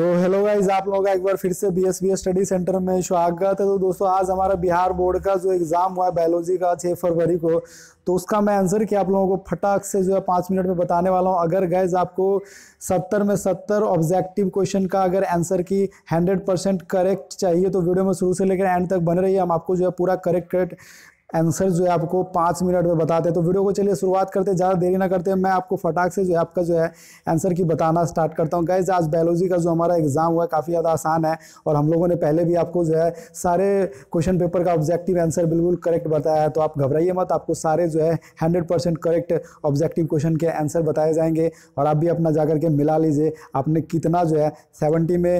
तो hello guys आप लोगों का एक बार फिर से B S B study centre में स्वागत है तो दोस्तों आज हमारा बिहार बोर्ड का जो एग्ज़ाम हुआ है बायोलॉजी का छः फरवरी को तो उसका मैं आंसर कि आप लोगों को फटाक से जो है पाँच मिनट में बताने वाला हूँ अगर गाइज आपको सत्तर में सत्तर ऑब्जेक्टिव क्वेश्चन का अगर आंसर की हंड्रेड परसेंट करेक्ट चाहिए तो वीडियो में शुरू से लेकर एंड तक बन रही है हम आपको जो है पूरा करेक्ट करेक्ट आंसर जो है आपको पाँच मिनट में बताते हैं तो वीडियो को चलिए शुरुआत करते हैं ज़्यादा देरी ना करते हैं मैं आपको फटाक से जो है आपका जो है आंसर की बताना स्टार्ट करता हूँ गाइज आज बायोलॉजी का जो हमारा एग्ज़ाम हुआ है काफ़ी ज़्यादा आसान है और हम लोगों ने पहले भी आपको जो है सारे क्वेश्चन पेपर का ऑब्जेक्टिव आंसर बिल्कुल करेक्ट बताया है तो आप घबराइए मत आपको सारे जो है हंड्रेड करेक्ट ऑब्जेक्टिव क्वेश्चन के आंसर बताए जाएंगे और आप भी अपना जा करके मिला लीजिए आपने कितना जो है सेवेंटी में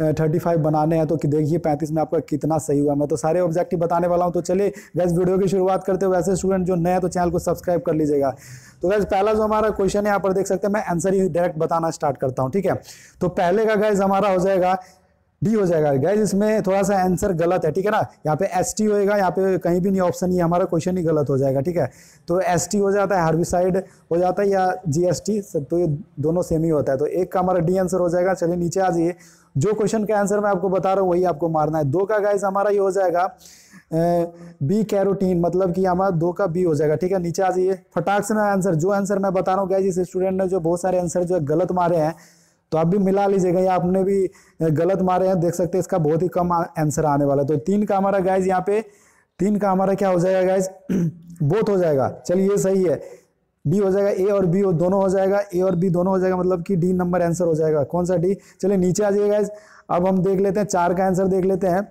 थर्टी फाइव बनाने हैं तो देखिए पैंतीस में आपका कितना सही हुआ मैं तो सारे ऑब्जेक्टिव बताने वाला हूँ तो चलिए गैस वीडियो की शुरुआत करते हो वैसे स्टूडेंट जो नए हैं तो चैनल को सब्सक्राइब कर लीजिएगा तो गैस पहला जो हमारा क्वेश्चन है यहाँ पर देख सकते हैं मैं आंसर ही डायरेक्ट बताना स्टार्ट करता हूँ ठीक है तो पहले का गैस हमारा हो जाएगा डी हो जाएगा गैज इसमें थोड़ा सा आंसर गलत है ठीक है ना यहाँ पे एस टी होएगा यहाँ पे कहीं भी नहीं ऑप्शन ये हमारा क्वेश्चन ही गलत हो जाएगा ठीक है तो एस टी हो जाता है हार्बिसाइड हो जाता है या जीएसटी तो ये दोनों सेम ही होता है तो एक का हमारा डी आंसर हो जाएगा चलिए नीचे आ जाइए जो क्वेश्चन का आंसर मैं आपको बता रहा हूँ वही आपको मारना है दो का गैज हमारा ये हो जाएगा बी कैरोटीन मतलब कि हमारा दो का बी हो जाएगा ठीक है नीचे आ जाइए फटाक से ना आंसर जो आंसर मैं बता रहा हूँ गैज इस स्टूडेंट ने जो बहुत सारे आंसर जो है गलत मारे हैं तो आप भी मिला लीजिएगा या आपने भी गलत मारे हैं देख सकते हैं इसका बहुत ही कम आंसर आने वाला है तो तीन का हमारा गाइज यहाँ पे तीन का हमारा क्या हो जाएगा गाइज बोथ हो जाएगा चलिए ये सही है बी हो जाएगा ए और बी दोनों हो जाएगा ए और बी दोनों हो जाएगा मतलब कि डी नंबर आंसर हो जाएगा कौन सा डी चलिए नीचे आ जाइए गाइज अब हम देख लेते हैं चार का आंसर देख लेते हैं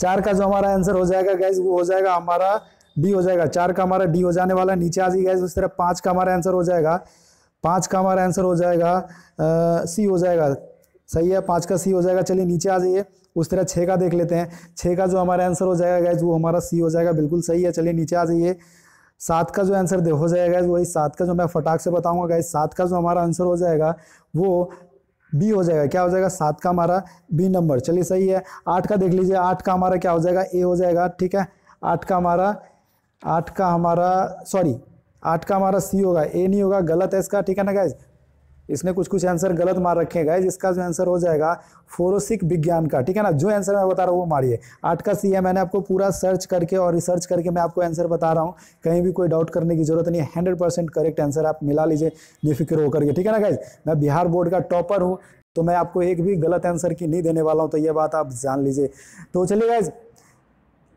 चार का जो हमारा आंसर हो जाएगा गैस वो हो जाएगा हमारा डी हो जाएगा चार का हमारा डी हो जाने वाला नीचे आ जाइए गैस उस तरह पाँच का हमारा आंसर हो जाएगा पाँच का हमारा आंसर हो जाएगा सी हो जाएगा सही है पाँच का सी हो जाएगा चलिए नीचे आ जाइए उस तरह छः का देख लेते हैं छः का जो हमारा आंसर हो जाएगा गैज वो हमारा सी हो जाएगा बिल्कुल सही है चलिए नीचे आ जाइए सात का जो आंसर दे हो जाएगा वही सात का जो मैं फटाक से बताऊंगा गाइज सात का जो हमारा आंसर हो जाएगा वो बी हो जाएगा क्या हो जाएगा सात का हमारा बी नंबर चलिए सही है आठ का देख लीजिए आठ का हमारा क्या हो जाएगा ए हो जाएगा ठीक है आठ का हमारा आठ का हमारा सॉरी आठ का हमारा सी होगा ए नहीं होगा गलत है इसका ठीक है ना गाइज इसने कुछ कुछ आंसर गलत मार रखे हैं गाइज इसका जो आंसर हो जाएगा फोरोसिक विज्ञान का ठीक है ना जो आंसर मैं बता रहा हूँ वो मारिए आठ का सी है मैंने आपको पूरा सर्च करके और रिसर्च करके मैं आपको आंसर बता रहा हूँ कहीं भी कोई डाउट करने की जरूरत नहीं है हंड्रेड परसेंट करेक्ट आंसर आप मिला लीजिए बेफिक्र होकर के ठीक है ना गाइज मैं बिहार बोर्ड का टॉपर हूँ तो मैं आपको एक भी गलत आंसर की नहीं देने वाला हूँ तो ये बात आप जान लीजिए तो चलिए गाइज़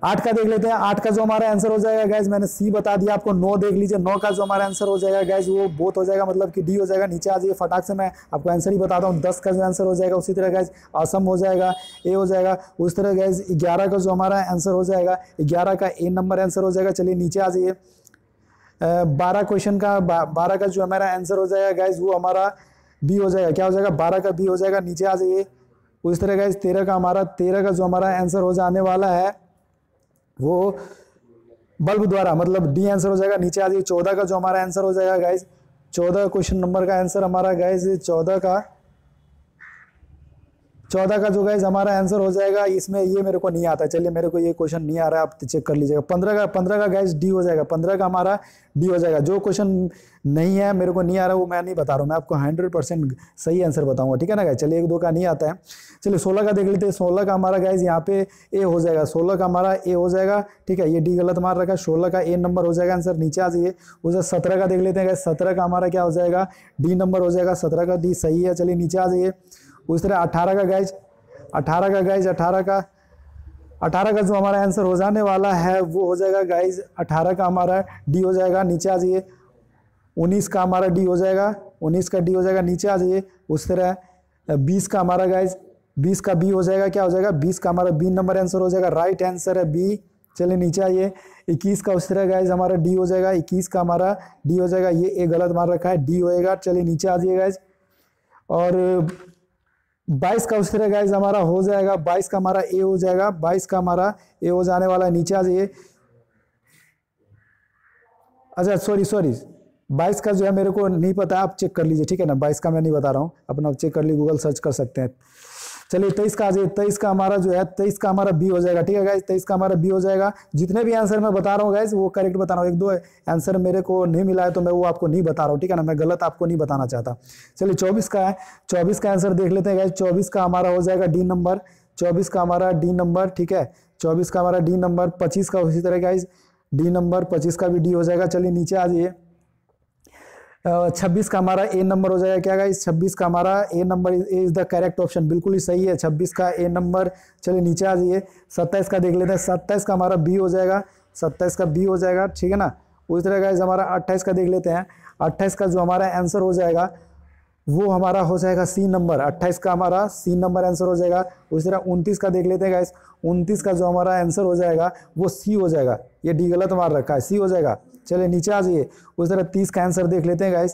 आठ का देख लेते हैं आठ का जो हमारा आंसर हो जाएगा गैस मैंने सी बता दिया आपको नौ देख लीजिए नौ का जो हमारा आंसर हो जाएगा गैस वो बोथ हो जाएगा मतलब कि डी हो जाएगा नीचे आ जाइए फटाक से मैं आपको आंसर ही बताता हूँ दस का जो आंसर हो जाएगा उसी तरह गैस असम हो जाएगा ए हो जाएगा उस तरह गैस ग्यारह का जो हमारा आंसर हो जाएगा ग्यारह का ए नंबर आंसर हो जाएगा चलिए नीचे आ जाइए बारह क्वेश्चन का बारह का जो हमारा आंसर हो जाएगा गैस वो हमारा बी हो जाएगा क्या हो जाएगा बारह का बी हो जाएगा नीचे आ जाइए उस तरह गैस तेरह का हमारा तेरह का जो हमारा आंसर हो जाने वाला है वो बल्ब द्वारा मतलब डी आंसर हो जाएगा नीचे आ जाइए चौदह का जो हमारा आंसर हो जाएगा गाइज चौदह क्वेश्चन नंबर का आंसर हमारा गाइज चौदह का चौदह का जो गाइज हमारा आंसर हो जाएगा इसमें ये मेरे को नहीं आता चलिए मेरे को ये क्वेश्चन नहीं आ रहा है आप चेक कर लीजिएगा पंद्रह का पंद्रह का गाइज डी हो जाएगा पंद्रह का हमारा डी हो जाएगा जो क्वेश्चन नहीं है मेरे को नहीं आ रहा वो मैं नहीं बता रहा हूँ मैं आपको हंड्रेड परसेंट सही आंसर बताऊंगा ठीक है ना गाइज चलिए एक दो का नहीं आता है चलिए सोलह का देख लेते हैं सोलह का हमारा गाइज यहाँ पे ए हो जाएगा सोलह का हमारा ए हो जाएगा ठीक है ये डी गलत मार रखा है सोलह का ए नंबर हो जाएगा आंसर नीचे आ जाइए उसका सत्रह का देख लेते हैं गाइज सत्रह का हमारा क्या हो जाएगा डी नंबर हो जाएगा सत्रह का डी सही है चलिए नीचे आ जाइए उस तरह अठारह का गैज अठारह का गैज अठारह का अठारह का जो हमारा आंसर हो जाने वाला है वो हो जाएगा गाइज अठारह का हमारा डी हो जाएगा नीचे आ जाइए उन्नीस का हमारा डी हो जाएगा उन्नीस का डी हो जाएगा नीचे आ जाइए उस तरह बीस का हमारा गाइज बीस का बी हो जाएगा क्या हो जाएगा बीस का हमारा बी नंबर आंसर हो जाएगा राइट आंसर है बी चलिए नीचे आइए इक्कीस का उस तरह गाइज हमारा डी हो जाएगा इक्कीस का हमारा डी हो जाएगा ये ए गलत मार रखा है डी होएगा चलिए नीचे आ जाइए गाइज और बाईस का उस तरह गाइज हमारा हो जाएगा बाईस का हमारा ए हो जाएगा बाईस का हमारा ए हो जाने वाला है नीचे आ जाइए अच्छा सॉरी सॉरी बाईस का जो है मेरे को नहीं पता आप चेक कर लीजिए ठीक है ना बाईस का मैं नहीं बता रहा हूँ अपना चेक कर लीजिए गूगल सर्च कर सकते हैं चलिए तेईस का आ तेईस का हमारा जो है तेईस का हमारा बी हो जाएगा ठीक है गाइज तेईस का हमारा बी हो जाएगा जितने भी आंसर मैं बता रहा हूँ गाइज वो करेक्ट बता रहा हूँ एक दो आंसर मेरे को नहीं मिला है तो मैं वो आपको नहीं बता रहा हूँ ठीक है ना मैं गलत आपको नहीं बताना चाहता चलिए चौबीस का है चौबीस का आंसर देख लेते हैं गाइज चौबीस का हमारा हो जाएगा डी नंबर चौबीस का हमारा डी नंबर ठीक है चौबीस का हमारा डी नंबर पच्चीस का उसी तरह गाइज डी नंबर पच्चीस का भी डी हो जाएगा चलिए नीचे आ जाइए छब्बीस का हमारा ए नंबर हो जाएगा क्या गाइस छब्बीस का हमारा A number is the correct option बिल्कुल ही सही है छब्बीस का ए नंबर चलिए नीचे आ जाइए सत्ताईस का देख लेते हैं सत्ताईस का हमारा बी हो जाएगा सत्ताईस का बी हो जाएगा ठीक है ना उसी तरह का हमारा अट्ठाईस का देख लेते हैं अट्ठाईस का जो हमारा आंसर हो जाएगा वो हमारा हो जाएगा सी नंबर अट्ठाईस का हमारा सी नंबर आंसर हो जाएगा उसी तरह उनतीस का देख लेते हैं गाइस उनतीस का जो हमारा आंसर हो जाएगा वो सी हो जाएगा ये डी गलत मार रखा है सी हो जाएगा चलिए नीचे आ जाइए उस तरह तीस का आंसर देख लेते हैं गाइस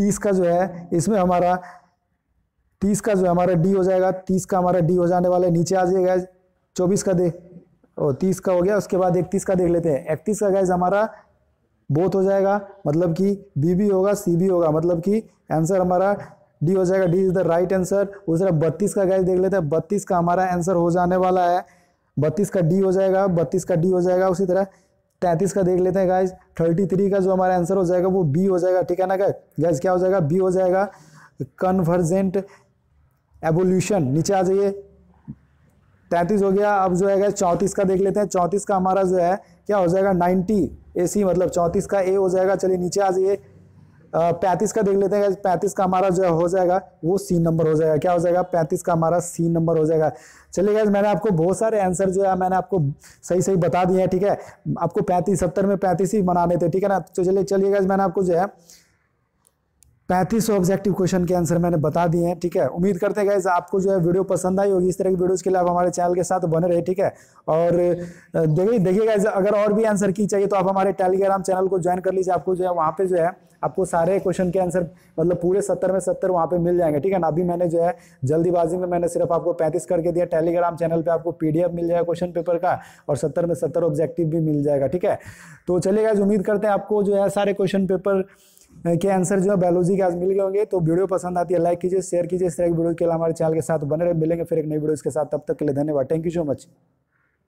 तीस का जो है इसमें हमारा तीस का जो है हमारा डी हो जाएगा तीस का हमारा डी हो जाने वाला है नीचे आ जाइए गाइस चौबीस का दे ओ तीस का हो गया उसके बाद इकतीस का देख लेते हैं इकतीस का गैस हमारा बोथ हो जाएगा मतलब कि बी भी होगा सी भी होगा मतलब कि आंसर हमारा डी हो जाएगा D is the right answer उस तरह बत्तीस का गैस देख लेते हैं बत्तीस का हमारा आंसर हो जाने वाला है बत्तीस का डी हो जाएगा बत्तीस का डी हो जाएगा उसी तरह तैंतीस का देख लेते हैं गाइज थर्टी थ्री का जो हमारा आंसर हो जाएगा वो बी हो जाएगा ठीक है ना गाइज क्या हो जाएगा बी हो जाएगा कन्वर्जेंट एवोल्यूशन नीचे आ जाइए तैंतीस हो गया अब जो है गाइज चौंतीस का देख लेते हैं चौंतीस का हमारा जो है क्या हो जाएगा नाइन्टी ए सी मतलब चौंतीस का ए हो जाएगा चलिए नीचे आ जाइए पैंतीस का देख लेते हैं पैंतीस का हमारा जो हो जाएगा वो सी नंबर हो जाएगा क्या हो जाएगा पैंतीस का हमारा सी नंबर हो जाएगा चलिए गैस मैंने आपको बहुत सारे आंसर जो है मैंने आपको सही सही बता दिए हैं ठीक है आपको पैंतीस सत्तर में पैंतीस ही बनाने थे ठीक है ना तो चलिए चलिए गैस मैंने आपको जो है पैंतीस ऑब्जेक्टिव क्वेश्चन के आंसर मैंने बता दिए हैं ठीक है उम्मीद करते हैं आपको जो है वीडियो पसंद आई होगी इस तरह की वीडियोस के लिए आप हमारे चैनल के साथ बने रहे ठीक है और देखिए देखिए गाइज अगर और भी आंसर की चाहिए तो आप हमारे टेलीग्राम चैनल को ज्वाइन कर लीजिए आपको जो है वहाँ पे जो है आपको सारे क्वेश्चन के आंसर मतलब पूरे सत्तर में सत्तर वहाँ पे मिल जाएंगे ठीक है ना अभी मैंने जो है जल्दीबाजी में मैंने सिर्फ आपको पैंतीस करके दिया टेलीग्राम चैनल पे आपको पीडीएफ मिल जाएगा क्वेश्चन पेपर का और सत्तर में सत्तर ऑब्जेक्टिव भी मिल जाएगा ठीक है तो चलिए गए उम्मीद करते हैं आपको जो है सारे क्वेश्चन पेपर के आंसर जो है बायोलॉजी के आज मिल गए होंगे तो वीडियो पसंद आती है लाइक कीजिए शेयर कीजिए इस तरह की वीडियो के लिए हमारे चैनल के साथ बने रहे मिलेंगे फिर एक नई वीडियो इसके साथ तब तक के लिए धन्यवाद थैंक यू सो मच